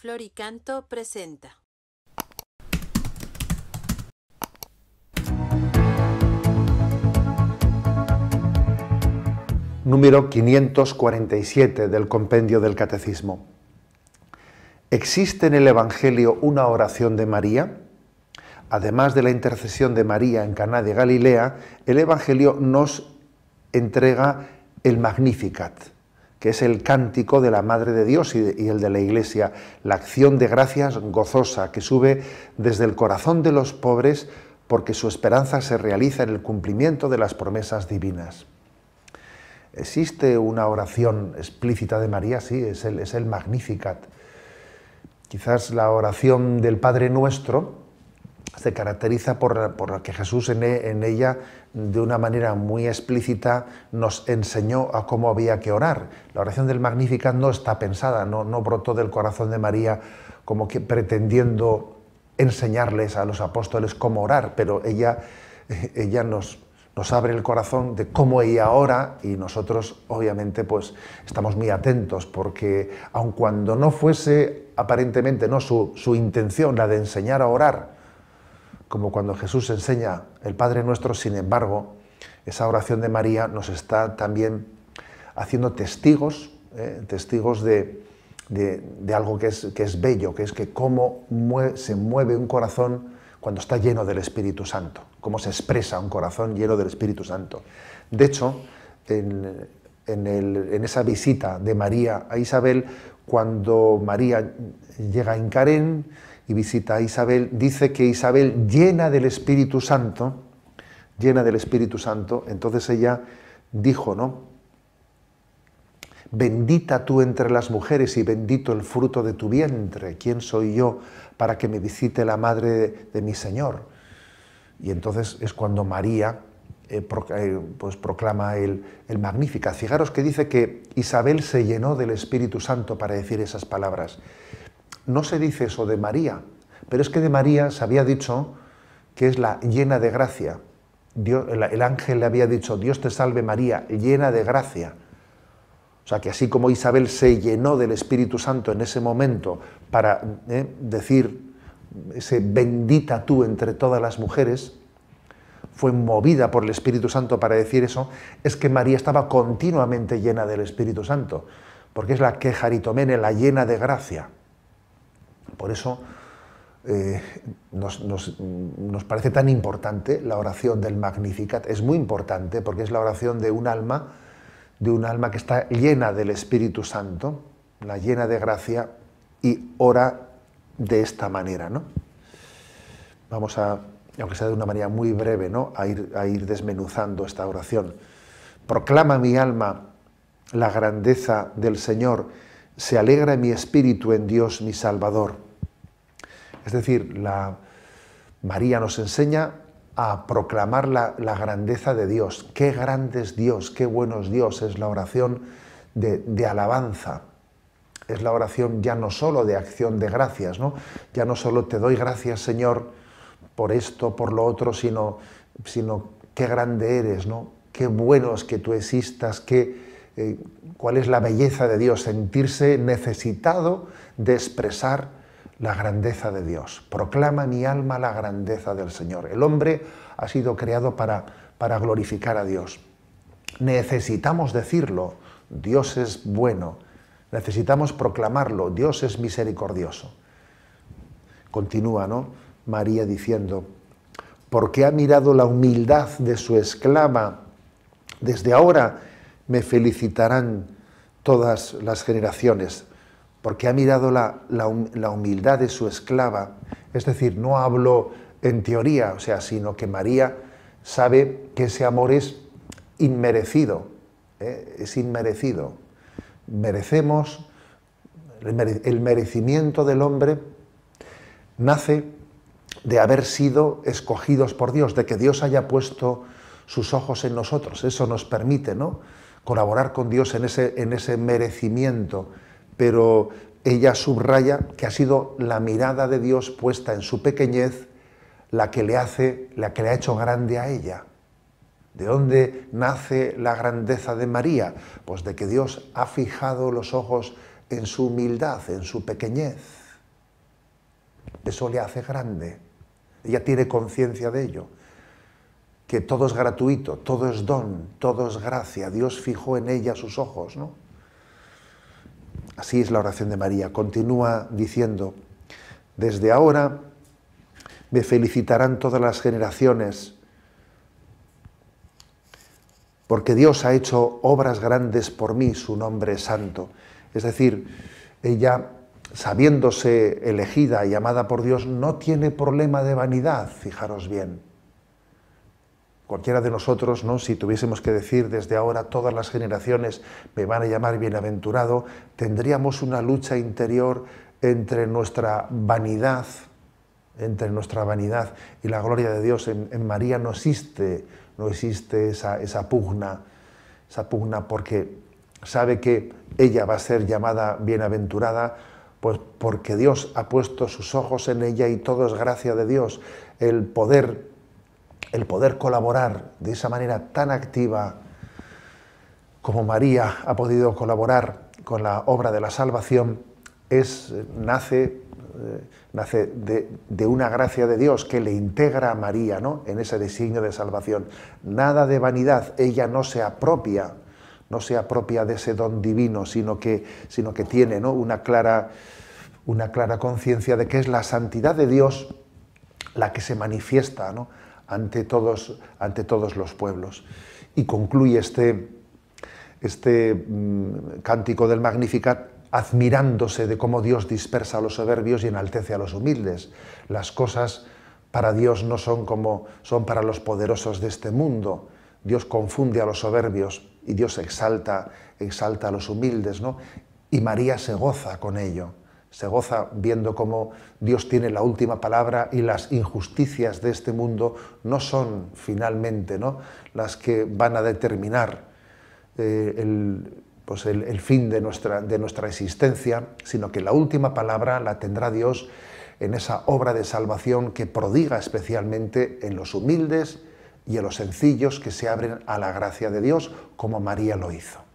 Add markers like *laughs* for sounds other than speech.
Flor Canto presenta. Número 547 del Compendio del Catecismo. ¿Existe en el Evangelio una oración de María? Además de la intercesión de María en Caná de Galilea, el Evangelio nos entrega el Magnificat que es el cántico de la Madre de Dios y, el de la Iglesia, la acción de gracias gozosa que sube desde el corazón de los pobres porque su esperanza se realiza en el cumplimiento de las promesas divinas. Existe una oración explícita de María, sí, es el, es el Magnificat. Quizás la oración del Padre Nuestro, se caracteriza por, por que Jesús e, en, ella, de una manera muy explícita, nos enseñó a cómo había que orar. La oración del Magnificat no está pensada, no, brotó del corazón de María como que pretendiendo enseñarles a los apóstoles cómo orar, pero ella, *laughs* ella nos, abre el corazón de cómo ella ora y nosotros obviamente pues estamos muy atentos porque aun cuando no fuese aparentemente no su intención la de enseñar a orar, como cuando Jesús enseña el Padre nuestro, sin embargo, esa oración de María nos está también haciendo testigos, ¿eh? testigos de, algo que es, bello, que es que cómo se mueve un corazón cuando está lleno del Espíritu Santo, cómo se expresa un corazón lleno del Espíritu Santo. De hecho, en, esa visita de María a Isabel, cuando María llega en Carén y visita a Isabel, dice que Isabel llena del Espíritu Santo, llena del Espíritu Santo, entonces ella dijo, ¿no? Bendita tú entre las mujeres y bendito el fruto de tu vientre. ¿Quién soy yo para que me visite la madre de, mi Señor? Y entonces es cuando María eh, eh, pues proclama el, el Magnífica. Fijaros que dice que Isabel se llenó del Espíritu Santo para decir esas palabras. No se dice eso de María, pero es que de María se había dicho que es la llena de gracia. el, ángel le había dicho, Dios te salve María, llena de gracia. O sea, que así como Isabel se llenó del Espíritu Santo en ese momento para eh, decir ese bendita tú entre todas las mujeres, fue movida por el Espíritu Santo para decir eso, es que María estaba continuamente llena del Espíritu Santo, porque es la quejaritomene, la llena de gracia. Por eso eh, nos, parece tan importante la oración del Magnificat. Es muy importante porque es la oración de un alma, de un alma que está llena del Espíritu Santo, la llena de gracia y ora de esta manera, ¿no? Vamos a, aunque sea de una manera muy breve, ¿no? ir, a ir desmenuzando esta oración. Proclama mi alma la grandeza del Señor, se alegra mi espíritu en Dios mi Salvador es decir, la, María nos enseña a proclamar la, grandeza de Dios. Qué grande es Dios, qué bueno es Dios. Es la oración de, alabanza. Es la oración ya no solo de acción de gracias, ¿no? Ya no solo te doy gracias, Señor, por esto, por lo otro, sino, sino qué grande eres, ¿no? Qué bueno es que tú existas, qué, eh, cuál es la belleza de Dios, sentirse necesitado de expresar la grandeza de Dios. Proclama mi alma la grandeza del Señor. El hombre ha sido creado para, para glorificar a Dios. Necesitamos decirlo, Dios es bueno. Necesitamos proclamarlo, Dios es misericordioso. Continúa, ¿no? María diciendo, porque ha mirado la humildad de su esclava, desde ahora me felicitarán todas las generaciones porque ha mirado la, la, humildad de su esclava. Es decir, no hablo en teoría, o sea, sino que María sabe que ese amor es inmerecido, ¿eh? es inmerecido. Merecemos, el merecimiento del hombre nace de haber sido escogidos por Dios, de que Dios haya puesto sus ojos en nosotros. Eso nos permite ¿no? colaborar con Dios en ese, en ese merecimiento pero ella subraya que ha sido la mirada de Dios puesta en su pequeñez la que le hace, la que le ha hecho grande a ella. ¿De dónde nace la grandeza de María? Pues de que Dios ha fijado los ojos en su humildad, en su pequeñez. Eso le hace grande. Ella tiene conciencia de ello. Que todo es gratuito, todo es don, todo es gracia. Dios fijó en ella sus ojos, ¿no? Así es la oración de María. Continúa diciendo, desde ahora me felicitarán todas las generaciones, porque Dios ha hecho obras grandes por mí, su nombre es santo. Es decir, ella, sabiéndose elegida y amada por Dios, no tiene problema de vanidad, fijaros bien. Cualquiera de nosotros, ¿no? si tuviésemos que decir desde ahora todas las generaciones me van a llamar bienaventurado, tendríamos una lucha interior entre nuestra vanidad, entre nuestra vanidad y la gloria de Dios. En, María no existe, no existe esa, esa pugna, esa pugna porque sabe que ella va a ser llamada bienaventurada, pues porque Dios ha puesto sus ojos en ella y todo es gracia de Dios. El poder el poder colaborar de esa manera tan activa como María ha podido colaborar con la obra de la salvación, es, eh, nace, eh, nace de, una gracia de Dios que le integra a María en ese designio de salvación. Nada de vanidad, ella no se apropia, no se de ese don divino, sino que, sino que tiene una clara, una clara conciencia de que es la santidad de Dios la que se manifiesta ¿no? ante todos, los pueblos. Y concluye este, este mm, cántico del Magnificat admirándose de cómo Dios dispersa a los soberbios y enaltece a los humildes. Las cosas para Dios no son como son para los poderosos de este mundo. Dios confunde a los soberbios y Dios exalta, exalta a los humildes, ¿no? Y María se goza con ello se goza viendo cómo Dios tiene la última palabra y las injusticias de este mundo no son finalmente ¿no? las que van a determinar eh, el, pues el, fin de nuestra, de nuestra existencia, sino que la última palabra la tendrá Dios en esa obra de salvación que prodiga especialmente en los humildes y en los sencillos que se abren a la gracia de Dios, como María lo hizo.